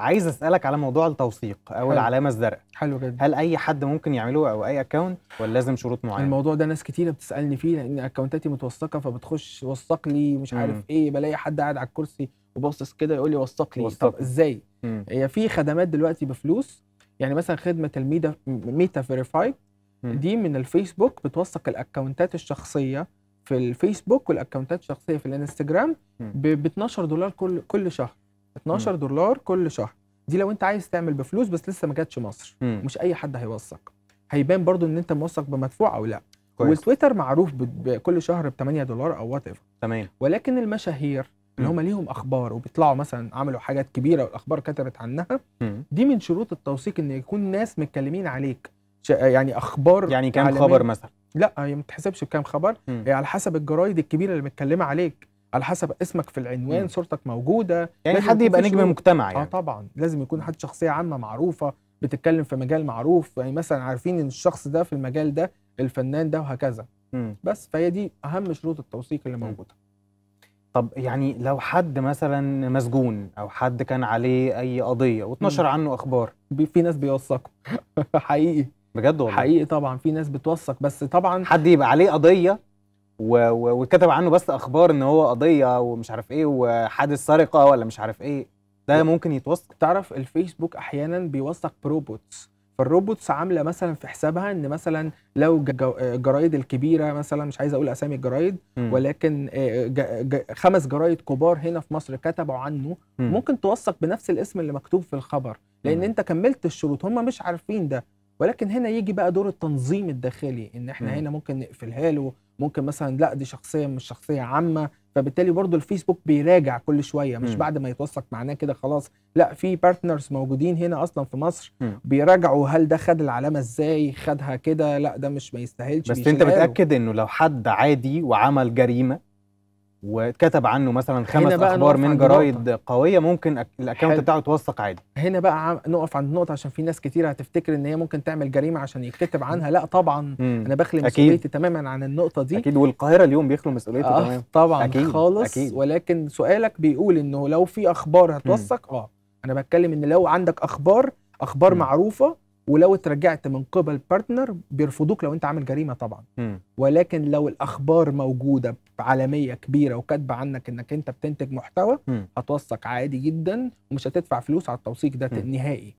عايز اسالك على موضوع التوثيق او حلو. العلامه الزرقاء حلو جدا هل اي حد ممكن يعمله او اي اكونت ولا لازم شروط معينه الموضوع ده ناس كتيره بتسالني فيه لان اكونتاتي متوثقه فبتخش وثق لي مش عارف مم. ايه بلاقي حد قاعد على الكرسي وباصص كده يقول لي وثق لي طب ازاي مم. هي في خدمات دلوقتي بفلوس يعني مثلا خدمه الميدا ميتا فيريفاي دي من الفيسبوك بتوثق الاكونتات الشخصيه في الفيسبوك والاكونتات الشخصيه في الانستجرام ب 12 دولار كل كل شهر 12 دولار كل شهر دي لو انت عايز تعمل بفلوس بس لسه ما جاتش مصر مم. مش اي حد هيوثق هيبان برضو ان انت موثق بمدفوع او لا كويس. والتويتر معروف بكل شهر ب 8 دولار او وات ايفر تمام ولكن المشاهير اللي هم ليهم اخبار وبيطلعوا مثلا عملوا حاجات كبيره والاخبار كتبت عنها مم. دي من شروط التوثيق ان يكون ناس متكلمين عليك يعني اخبار يعني كام خبر مثلا لا هي ما بتحسبش بكام خبر هي على حسب الجرايد الكبيره اللي متكلمه عليك على حسب اسمك في العنوان صورتك موجوده يعني حد يبقى نجم مجتمع يعني اه طبعا لازم يكون حد شخصيه عامه معروفه بتتكلم في مجال معروف يعني مثلا عارفين ان الشخص ده في المجال ده الفنان ده وهكذا م. بس فهي دي اهم شروط التوثيق اللي موجوده طب يعني لو حد مثلا مسجون او حد كان عليه اي قضيه واتنشر عنه اخبار في ناس بيوثقوا حقيقي بجد والله حقيقي طبعا في ناس بتوثق بس طبعا حد يبقى عليه قضيه و... و... وكتب عنه بس اخبار ان هو قضيه ومش عارف ايه وحادث سرقه ولا مش عارف ايه ده ممكن يتوثق تعرف الفيسبوك احيانا بيوثق بروبوتس فالروبوتس عامله مثلا في حسابها ان مثلا لو الجرايد الكبيره مثلا مش عايز اقول اسامي الجرايد ولكن آه، خمس جرايد كبار هنا في مصر كتبوا عنه ممكن توثق بنفس الاسم اللي مكتوب في الخبر لان انت كملت الشروط هم مش عارفين ده ولكن هنا يجي بقى دور التنظيم الداخلي ان احنا هنا ممكن نقفلها له ممكن مثلا لا دي شخصيه مش شخصيه عامه فبالتالي برضه الفيسبوك بيراجع كل شويه مش م. بعد ما يتوثق معناه كده خلاص لا في بارتنرز موجودين هنا اصلا في مصر م. بيراجعوا هل ده خد العلامه ازاي خدها كده لا ده مش ما يستاهلش بس انت متاكد انه لو حد عادي وعمل جريمه واتكتب عنه مثلا خمس اخبار من جرايد قويه ممكن الاكونت بتاعه يتوثق عادي هنا بقى نقف عند نقطه عشان في ناس كتير هتفتكر ان هي ممكن تعمل جريمه عشان يتكتب عنها لا طبعا مم. انا بخلي مسؤوليتي تماما عن النقطه دي اكيد والقاهره اليوم بيخلوا مسؤوليته آه تماما طبعا أكيد. خالص أكيد. ولكن سؤالك بيقول انه لو في اخبار هتوثق اه انا بتكلم ان لو عندك اخبار اخبار مم. معروفه ولو اترجعت من قبل بارتنر بيرفضوك لو انت عامل جريمه طبعا م. ولكن لو الاخبار موجوده عالميه كبيره وكاتبه عنك انك انت بتنتج محتوى م. هتوثق عادي جدا ومش هتدفع فلوس على التوثيق ده نهائي